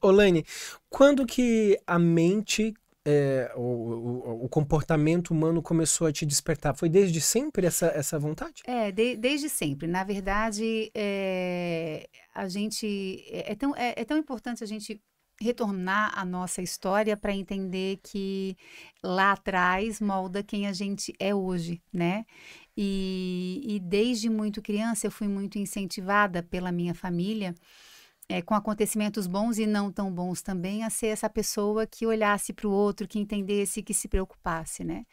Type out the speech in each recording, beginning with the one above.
Olaine, quando que a mente, é, o, o, o, comportamento humano começou a te despertar? Foi desde sempre essa, essa vontade? É, de, desde sempre. Na verdade, é, a gente. É, é tão, é, é tão importante a gente retornar à nossa história para entender que lá atrás molda quem a gente é hoje, né? E, e desde muito criança eu fui muito incentivada pela minha família é, com acontecimentos bons e não tão bons também, a ser essa pessoa que olhasse para o outro, que entendesse, que se preocupasse, né?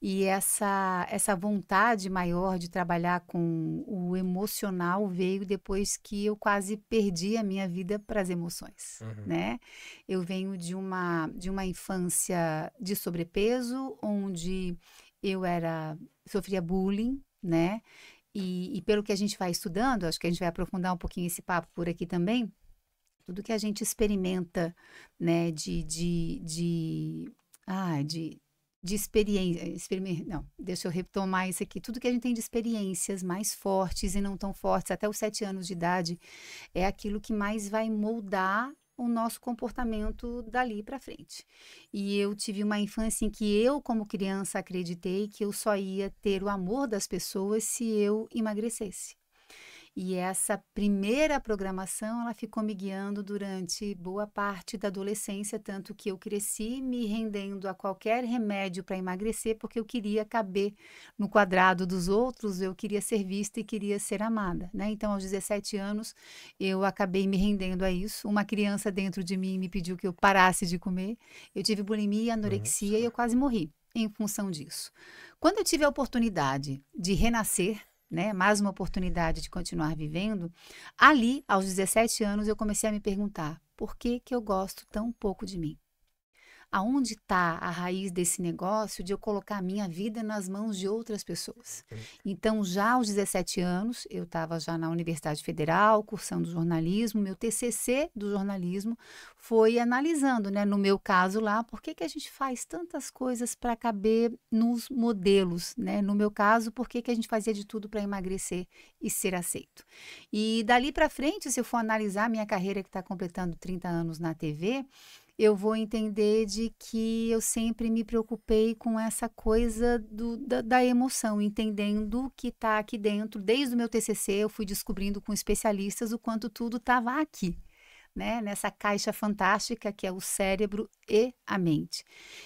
E essa, essa vontade maior de trabalhar com o emocional veio depois que eu quase perdi a minha vida para as emoções, uhum. né? Eu venho de uma, de uma infância de sobrepeso, onde eu era sofria bullying, né? E, e pelo que a gente vai estudando, acho que a gente vai aprofundar um pouquinho esse papo por aqui também, tudo que a gente experimenta, né, de, de, de, ah, de, de experiência, experim, não, deixa eu retomar isso aqui, tudo que a gente tem de experiências mais fortes e não tão fortes, até os sete anos de idade, é aquilo que mais vai moldar o nosso comportamento dali para frente. E eu tive uma infância em que eu, como criança, acreditei que eu só ia ter o amor das pessoas se eu emagrecesse. E essa primeira programação, ela ficou me guiando durante boa parte da adolescência, tanto que eu cresci me rendendo a qualquer remédio para emagrecer, porque eu queria caber no quadrado dos outros, eu queria ser vista e queria ser amada, né? Então, aos 17 anos, eu acabei me rendendo a isso. Uma criança dentro de mim me pediu que eu parasse de comer. Eu tive bulimia, anorexia Nossa. e eu quase morri em função disso. Quando eu tive a oportunidade de renascer, né, mais uma oportunidade de continuar vivendo, ali, aos 17 anos, eu comecei a me perguntar por que, que eu gosto tão pouco de mim aonde está a raiz desse negócio de eu colocar a minha vida nas mãos de outras pessoas. Então, já aos 17 anos, eu estava já na Universidade Federal, cursando jornalismo, meu TCC do jornalismo foi analisando, né, no meu caso lá, por que, que a gente faz tantas coisas para caber nos modelos, né? No meu caso, por que, que a gente fazia de tudo para emagrecer e ser aceito. E dali para frente, se eu for analisar minha carreira que está completando 30 anos na TV, eu vou entender de que eu sempre me preocupei com essa coisa do, da, da, emoção, entendendo o que está aqui dentro. Desde o meu TCC, eu fui descobrindo com especialistas o quanto tudo estava aqui né, nessa caixa fantástica que é o cérebro e a mente.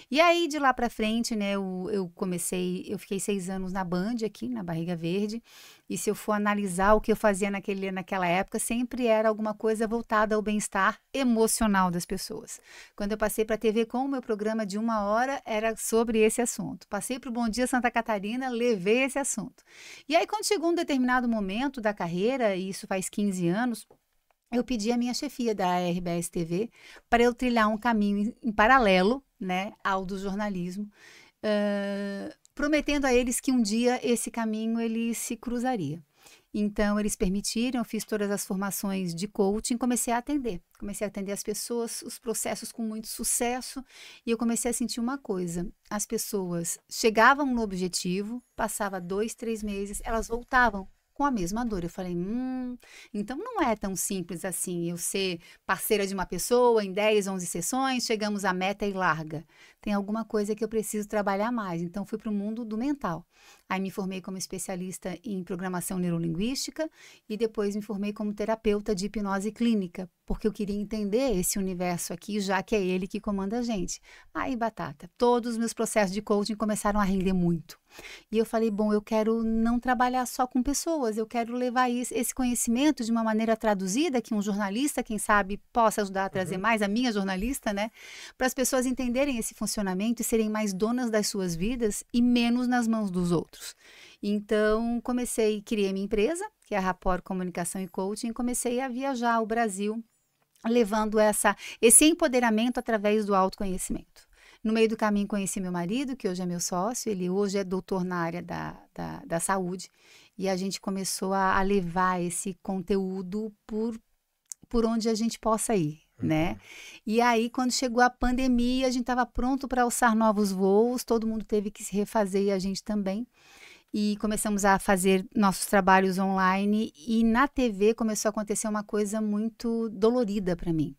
E aí de lá para frente, né, eu, eu comecei, eu fiquei seis anos na Band aqui na Barriga Verde. E se eu for analisar o que eu fazia naquele, naquela época, sempre era alguma coisa voltada ao bem-estar emocional das pessoas. Quando eu passei para a TV com o meu programa de uma hora, era sobre esse assunto. Passei para o Bom Dia Santa Catarina, levei esse assunto. E aí, quando chegou um determinado momento da carreira, e isso faz 15 anos, eu pedi à minha chefia da RBS TV para eu trilhar um caminho em paralelo né, ao do jornalismo, uh, prometendo a eles que um dia esse caminho ele se cruzaria. Então, eles permitiram, eu fiz todas as formações de coaching, comecei a atender. Comecei a atender as pessoas, os processos com muito sucesso, e eu comecei a sentir uma coisa: as pessoas chegavam no objetivo, passava dois, três meses, elas voltavam com a mesma dor. Eu falei, hum, então não é tão simples assim eu ser parceira de uma pessoa em 10, 11 sessões, chegamos à meta e larga. Tem alguma coisa que eu preciso trabalhar mais. Então fui para o mundo do mental. Aí me formei como especialista em programação neurolinguística e depois me formei como terapeuta de hipnose clínica, porque eu queria entender esse universo aqui, já que é ele que comanda a gente. Aí, batata, todos os meus processos de coaching começaram a render muito. E eu falei, bom, eu quero não trabalhar só com pessoas, eu quero levar esse conhecimento de uma maneira traduzida, que um jornalista, quem sabe, possa ajudar a trazer uhum. mais, a minha jornalista, né? Para as pessoas entenderem esse funcionamento e serem mais donas das suas vidas e menos nas mãos dos outros outros. Então, comecei, criei minha empresa, que é a Rapport Comunicação e Coaching, comecei a viajar o Brasil, levando essa, esse empoderamento através do autoconhecimento. No meio do caminho, conheci meu marido, que hoje é meu sócio, ele hoje é doutor na área da, da, da saúde, e a gente começou a, a levar esse conteúdo por, por onde a gente possa ir. Uhum. né? E aí, quando chegou a pandemia, a gente estava pronto para alçar novos voos, todo mundo teve que se refazer e a gente também. E começamos a fazer nossos trabalhos online e na TV começou a acontecer uma coisa muito dolorida para mim.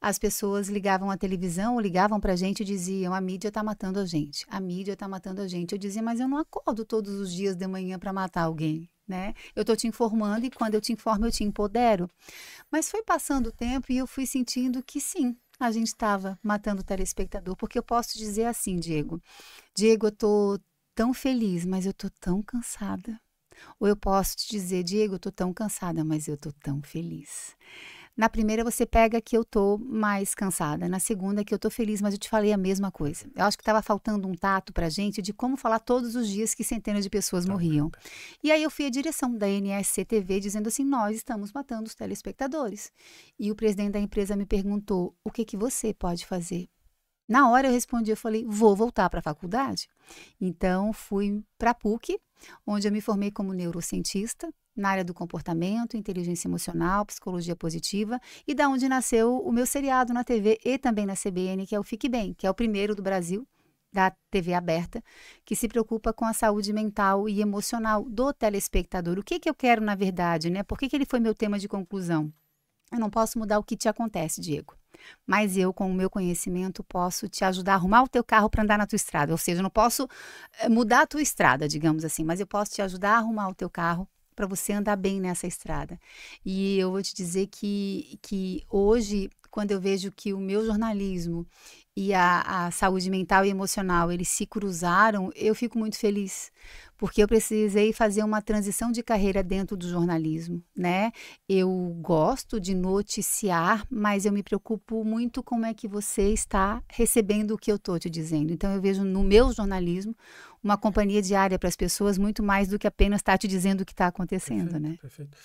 As pessoas ligavam à televisão, ligavam para a gente e diziam: a mídia está matando a gente, a mídia está matando a gente. Eu dizia: mas eu não acordo todos os dias de manhã para matar alguém né? Eu estou te informando e quando eu te informo, eu te empodero. Mas foi passando o tempo e eu fui sentindo que sim, a gente estava matando o telespectador, porque eu posso dizer assim, Diego. Diego, eu tô tão feliz, mas eu tô tão cansada. Ou eu posso te dizer, Diego, eu tô tão cansada, mas eu tô tão feliz. Na primeira você pega que eu tô mais cansada, na segunda que eu tô feliz, mas eu te falei a mesma coisa. Eu acho que estava faltando um tato pra gente de como falar todos os dias que centenas de pessoas tá morriam. E aí eu fui à direção da NSC TV dizendo assim: "Nós estamos matando os telespectadores". E o presidente da empresa me perguntou: "O que que você pode fazer?" Na hora eu respondi, eu falei: "Vou voltar para a faculdade". Então fui para a PUC, onde eu me formei como neurocientista, na área do comportamento, inteligência emocional, psicologia positiva e da onde nasceu o meu seriado na TV e também na CBN, que é o Fique Bem, que é o primeiro do Brasil da TV aberta, que se preocupa com a saúde mental e emocional do telespectador. O que, que eu quero, na verdade, né? Por que, que ele foi meu tema de conclusão? Eu não posso mudar o que te acontece, Diego. Mas eu, com o meu conhecimento, posso te ajudar a arrumar o teu carro para andar na tua estrada. Ou seja, eu não posso eh, mudar a tua estrada, digamos assim, mas eu posso te ajudar a arrumar o teu carro para você andar bem nessa estrada. E eu vou te dizer que, que hoje, quando eu vejo que o meu jornalismo e a, a, saúde mental e emocional eles se cruzaram, eu fico muito feliz porque eu precisei fazer uma transição de carreira dentro do jornalismo, né? Eu gosto de noticiar, mas eu me preocupo muito como é que você está recebendo o que eu estou te dizendo. Então eu vejo no meu jornalismo uma companhia diária para as pessoas, muito mais do que apenas estar tá te dizendo o que está acontecendo, perfeito, né? Perfeito.